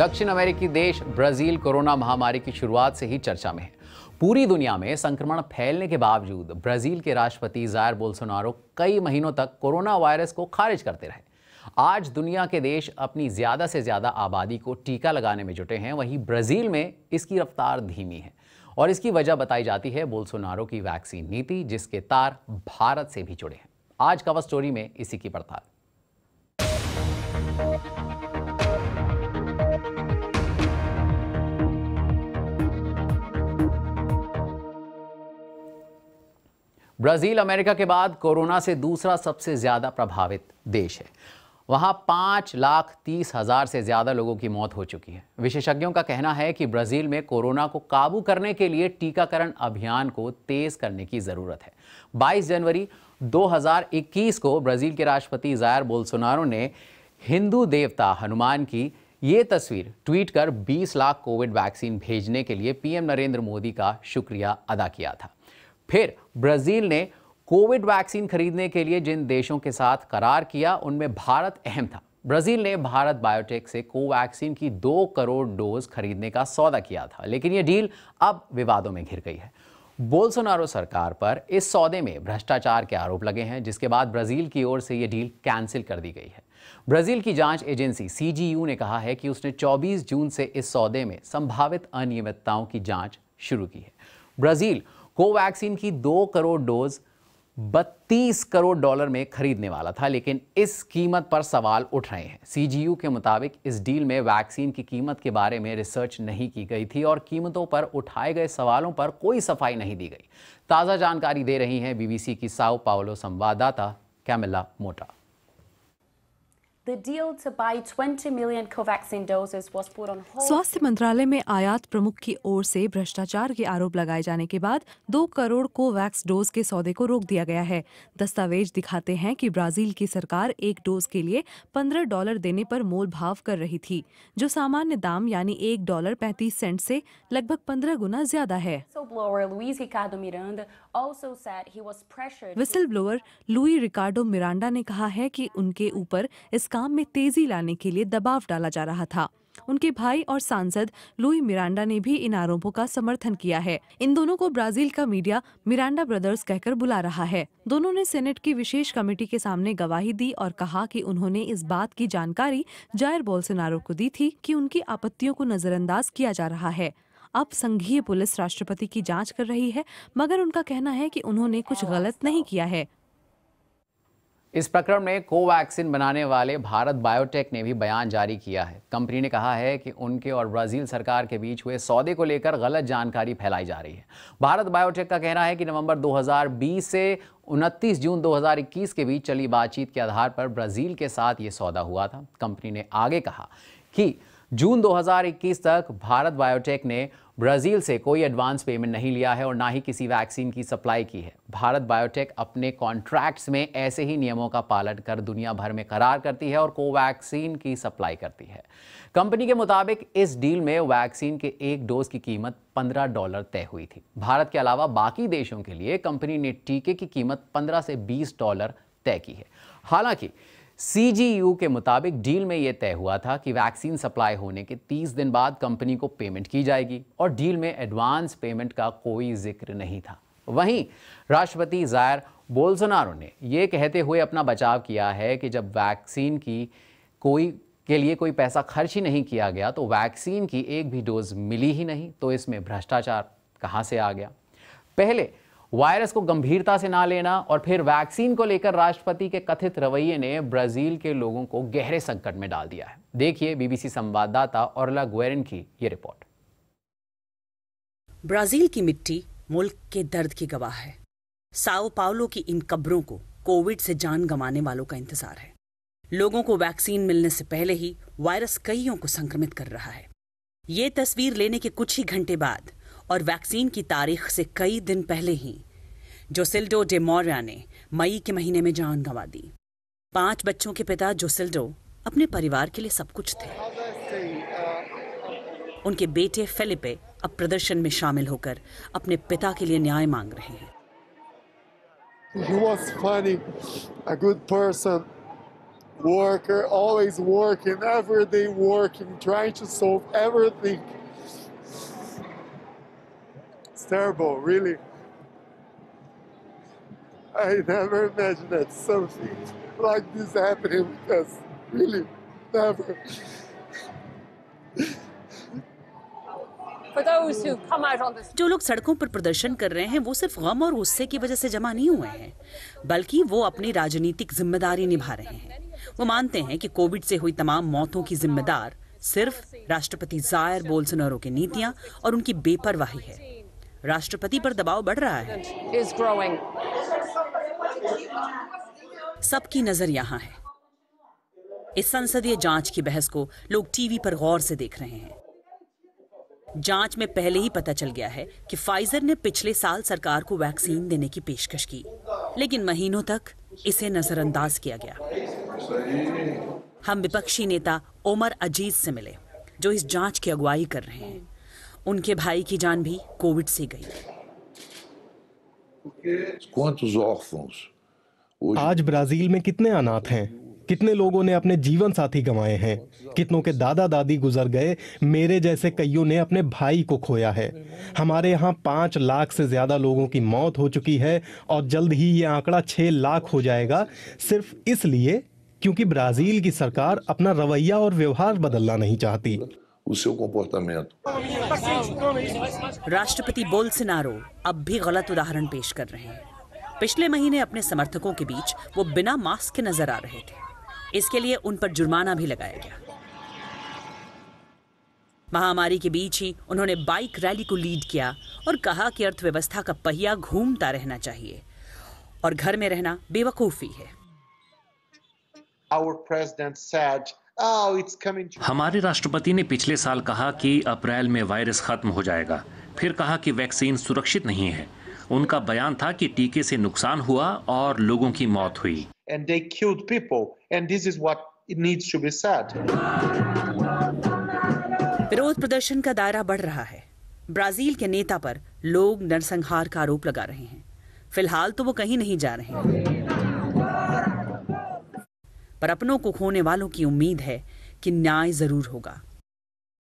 दक्षिण अमेरिकी देश ब्राजील कोरोना महामारी की शुरुआत से ही चर्चा में है पूरी दुनिया में संक्रमण फैलने के बावजूद ब्राजील के राष्ट्रपति जायर बोल्सोनारो कई महीनों तक कोरोना वायरस को खारिज करते रहे आज दुनिया के देश अपनी ज़्यादा से ज़्यादा आबादी को टीका लगाने में जुटे हैं वहीं ब्राज़ील में इसकी रफ्तार धीमी है और इसकी वजह बताई जाती है बोल्सोनारो की वैक्सीन नीति जिसके तार भारत से भी जुड़े हैं आज कवर स्टोरी में इसी की पड़ताल ब्राज़ील अमेरिका के बाद कोरोना से दूसरा सबसे ज़्यादा प्रभावित देश है वहाँ पाँच लाख तीस हज़ार से ज़्यादा लोगों की मौत हो चुकी है विशेषज्ञों का कहना है कि ब्राज़ील में कोरोना को काबू करने के लिए टीकाकरण अभियान को तेज़ करने की ज़रूरत है 22 जनवरी 2021 को ब्राज़ील के राष्ट्रपति जायर बोलसोनारो ने हिंदू देवता हनुमान की ये तस्वीर ट्वीट कर 20 लाख कोविड वैक्सीन भेजने के लिए पीएम नरेंद्र मोदी का शुक्रिया अदा किया था फिर ब्राज़ील ने कोविड वैक्सीन खरीदने के लिए जिन देशों के साथ करार किया उनमें भारत अहम था ब्राज़ील ने भारत बायोटेक से कोवैक्सीन की दो करोड़ डोज खरीदने का सौदा किया था लेकिन यह डील अब विवादों में घिर गई है बोलसोनारो सरकार पर इस सौदे में भ्रष्टाचार के आरोप लगे हैं जिसके बाद ब्राज़ील की ओर से यह डील कैंसिल कर दी गई है ब्राज़ील की जांच एजेंसी सी ने कहा है कि उसने 24 जून से इस सौदे में संभावित अनियमितताओं की जांच शुरू की है ब्राज़ील कोवैक्सीन की दो करोड़ डोज 32 करोड़ डॉलर में खरीदने वाला था लेकिन इस कीमत पर सवाल उठ रहे हैं सी के मुताबिक इस डील में वैक्सीन की कीमत के बारे में रिसर्च नहीं की गई थी और कीमतों पर उठाए गए सवालों पर कोई सफाई नहीं दी गई ताज़ा जानकारी दे रही हैं बीबीसी की साओ पाओलो संवाददाता कैमिला मोटा स्वास्थ्य मंत्रालय में आयात प्रमुख की ओर से भ्रष्टाचार के आरोप लगाए जाने के बाद दो करोड़ कोवैक्स डोज के सौदे को रोक दिया गया है दस्तावेज दिखाते हैं कि ब्राजील की सरकार एक डोज के लिए पंद्रह डॉलर देने पर मोल भाव कर रही थी जो सामान्य दाम यानी एक डॉलर पैंतीस सेंट से लगभग पंद्रह गुना ज्यादा है whistle blower Luis Ricardo Miranda ने कहा है कि उनके ऊपर इसका काम में तेजी लाने के लिए दबाव डाला जा रहा था उनके भाई और सांसद लुई मिरांडा ने भी इन आरोपों का समर्थन किया है इन दोनों को ब्राजील का मीडिया मिरांडा ब्रदर्स कहकर बुला रहा है दोनों ने सेनेट की विशेष कमेटी के सामने गवाही दी और कहा कि उन्होंने इस बात की जानकारी जायर बोल्सोनारो को दी थी कि उनकी आपत्तियों को नजरअंदाज किया जा रहा है अब संघीय पुलिस राष्ट्रपति की जांच कर रही है मगर उनका कहना है कि उन्होंने कुछ गलत नहीं किया है इस प्रकरण में कोवैक्सीन बनाने वाले भारत बायोटेक ने भी बयान जारी किया है कंपनी ने कहा है कि उनके और ब्राज़ील सरकार के बीच हुए सौदे को लेकर गलत जानकारी फैलाई जा रही है भारत बायोटेक का कहना है कि नवंबर 2020 से 29 जून 2021 के बीच चली बातचीत के आधार पर ब्राज़ील के साथ ये सौदा हुआ था कंपनी ने आगे कहा कि जून दो तक भारत बायोटेक ने ब्राज़ील से कोई एडवांस पेमेंट नहीं लिया है और ना ही किसी वैक्सीन की सप्लाई की है भारत बायोटेक अपने कॉन्ट्रैक्ट्स में ऐसे ही नियमों का पालन कर दुनिया भर में करार करती है और कोवैक्सीन की सप्लाई करती है कंपनी के मुताबिक इस डील में वैक्सीन के एक डोज की कीमत 15 डॉलर तय हुई थी भारत के अलावा बाकी देशों के लिए कंपनी ने टीके की कीमत पंद्रह से बीस डॉलर तय की है हालांकि सीजीयू के मुताबिक डील में यह तय हुआ था कि वैक्सीन सप्लाई होने के 30 दिन बाद कंपनी को पेमेंट की जाएगी और डील में एडवांस पेमेंट का कोई जिक्र नहीं था वहीं राष्ट्रपति जायर बोल्सोनारो ने यह कहते हुए अपना बचाव किया है कि जब वैक्सीन की कोई के लिए कोई पैसा खर्च ही नहीं किया गया तो वैक्सीन की एक भी डोज मिली ही नहीं तो इसमें भ्रष्टाचार कहाँ से आ गया पहले वायरस को गंभीरता से ना लेना और फिर वैक्सीन को लेकर राष्ट्रपति के कथित रवैये ने ब्राजील के लोगों को गहरे संकट में डाल दिया है देखिए बीबीसी संवाददाता औरला गुएरन की ये रिपोर्ट ब्राजील की मिट्टी मुल्क के दर्द की गवाह है साओ पावलो की इन कब्रों को कोविड से जान गंवाने वालों का इंतजार है लोगों को वैक्सीन मिलने से पहले ही वायरस कईयों को संक्रमित कर रहा है ये तस्वीर लेने के कुछ ही घंटे बाद और वैक्सीन की तारीख से कई दिन पहले ही जोसिल्डो डे मौर्या ने मई के महीने में जान गंवा दी पांच बच्चों के पिता जोसिल्डो अपने परिवार के लिए सब कुछ थे उनके बेटे फिलिपे अब प्रदर्शन में शामिल होकर अपने पिता के लिए न्याय मांग रहे हैं He was funny, a good person, worker, always working, every day working, trying to solve everything. terrible, really. I never imagined that something like this happening because really, never. जो लोग सड़कों पर प्रदर्शन कर रहे हैं वो सिर्फ गम और गुस्से की वजह से जमा नहीं हुए हैं बल्कि वो अपनी राजनीतिक जिम्मेदारी निभा रहे हैं वो मानते हैं कि कोविड से हुई तमाम मौतों की जिम्मेदार सिर्फ राष्ट्रपति जायर बोल्सोनारो की नीतियां और उनकी बेपरवाही है राष्ट्रपति पर दबाव बढ़ रहा है सबकी नजर यहाँ है इस संसदीय जांच की बहस को लोग टीवी पर गौर से देख रहे हैं जांच में पहले ही पता चल गया है कि फाइजर ने पिछले साल सरकार को वैक्सीन देने की पेशकश की लेकिन महीनों तक इसे नजरअंदाज किया गया हम विपक्षी नेता ओमर अजीज से मिले जो इस जांच की अगुवाई कर रहे हैं उनके भाई की जान भी कोविड से गई आज ब्राजील में कितने अनाथ हैं कितने लोगों ने अपने जीवन साथी गंवाए हैं कितनों के दादा दादी गुजर गए मेरे जैसे कईयों ने अपने भाई को खोया है हमारे यहाँ पांच लाख से ज़्यादा लोगों की मौत हो चुकी है और जल्द ही ये आंकड़ा छह लाख हो जाएगा सिर्फ इसलिए क्योंकि ब्राज़ील की सरकार अपना रवैया और व्यवहार बदलना नहीं चाहती o seu comportamento. राष्ट्रपति बोल्सनारो अब भी गलत उदाहरण पेश कर रहे हैं पिछले महीने अपने समर्थकों के बीच वो बिना मास्क के नजर आ रहे थे इसके लिए उन पर जुर्माना भी लगाया गया महामारी के बीच ही उन्होंने बाइक रैली को लीड किया और कहा कि अर्थव्यवस्था का पहिया घूमता रहना चाहिए और घर में रहना बेवकूफी है Our president said Oh, हमारे राष्ट्रपति ने पिछले साल कहा कि अप्रैल में वायरस खत्म हो जाएगा फिर कहा कि वैक्सीन सुरक्षित नहीं है उनका बयान था कि टीके से नुकसान हुआ और लोगों की मौत हुई विरोध प्रदर्शन का दायरा बढ़ रहा है ब्राजील के नेता पर लोग नरसंहार का आरोप लगा रहे हैं फिलहाल तो वो कहीं नहीं जा रहे हैं पर अपनों को खोने वालों की उम्मीद है कि न्याय ज़रूर होगा